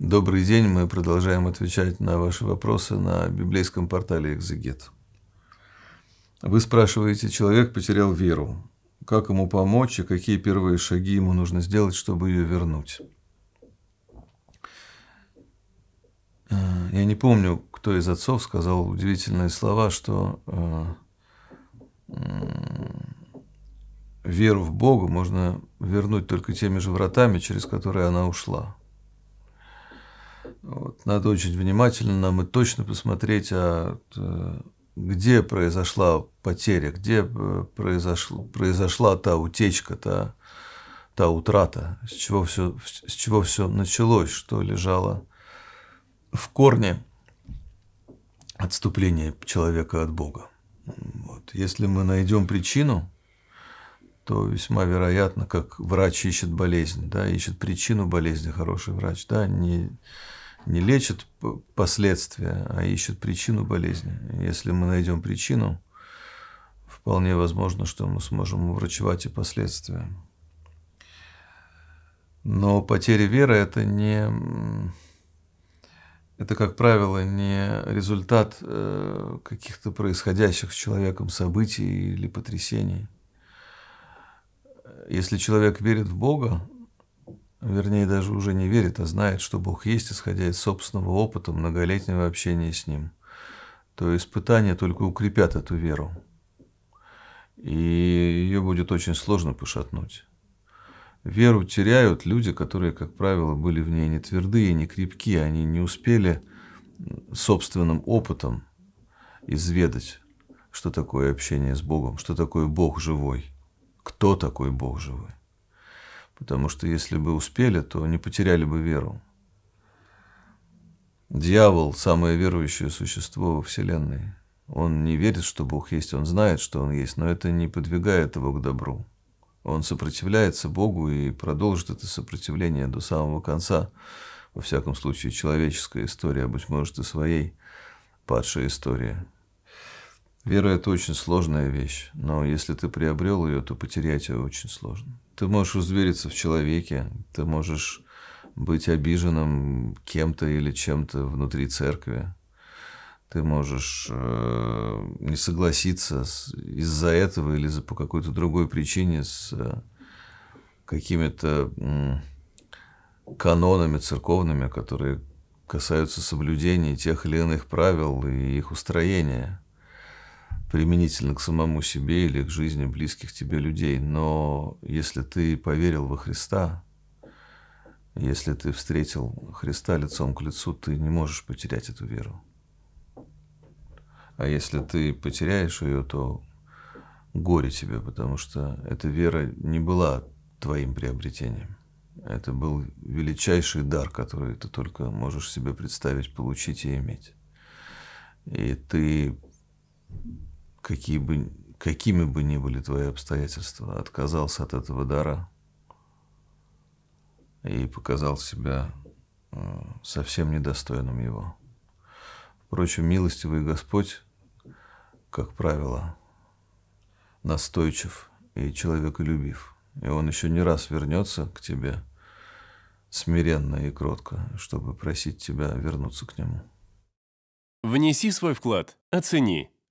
Добрый день, мы продолжаем отвечать на ваши вопросы на библейском портале «Экзегет». Вы спрашиваете, человек потерял веру. Как ему помочь и какие первые шаги ему нужно сделать, чтобы ее вернуть? Э, я не помню, кто из отцов сказал удивительные слова, что э, веру в Бога можно вернуть только теми же вратами, через которые она ушла – вот, надо очень внимательно и точно посмотреть, а, э, где произошла потеря, где э, произошла, произошла та утечка, та, та утрата, с чего, все, с чего все началось, что лежало в корне отступления человека от Бога. Вот. Если мы найдем причину, то весьма вероятно, как врач ищет болезнь, да, ищет причину болезни, хороший врач, да, не, не лечат последствия, а ищут причину болезни. Если мы найдем причину, вполне возможно, что мы сможем врачевать и последствия. Но потеря веры – это не… Это, как правило, не результат э, каких-то происходящих с человеком событий или потрясений. Если человек верит в Бога, вернее, даже уже не верит, а знает, что Бог есть, исходя из собственного опыта многолетнего общения с Ним, то испытания только укрепят эту веру. И ее будет очень сложно пошатнуть. Веру теряют люди, которые, как правило, были в ней не твердые, не крепкие, они не успели собственным опытом изведать, что такое общение с Богом, что такое Бог живой, кто такой Бог живой потому что если бы успели, то не потеряли бы веру. Дьявол – самое верующее существо во Вселенной. Он не верит, что Бог есть, он знает, что Он есть, но это не подвигает его к добру. Он сопротивляется Богу и продолжит это сопротивление до самого конца. Во всяком случае, человеческая история, а быть может и своей падшая история – Вера – это очень сложная вещь, но если ты приобрел ее, то потерять ее очень сложно. Ты можешь узвериться в человеке, ты можешь быть обиженным кем-то или чем-то внутри церкви. Ты можешь э, не согласиться из-за этого или по какой-то другой причине с э, какими-то э, канонами церковными, которые касаются соблюдения тех или иных правил и их устроения применительно к самому себе или к жизни близких тебе людей. Но если ты поверил во Христа, если ты встретил Христа лицом к лицу, ты не можешь потерять эту веру. А если ты потеряешь ее, то горе тебе, потому что эта вера не была твоим приобретением. Это был величайший дар, который ты только можешь себе представить, получить и иметь. И ты какие бы, какими бы ни были твои обстоятельства, отказался от этого дара и показал себя э, совсем недостойным его. Впрочем, милостивый Господь, как правило, настойчив и человеколюбив, и Он еще не раз вернется к тебе смиренно и кротко, чтобы просить тебя вернуться к Нему. Внеси свой вклад, оцени,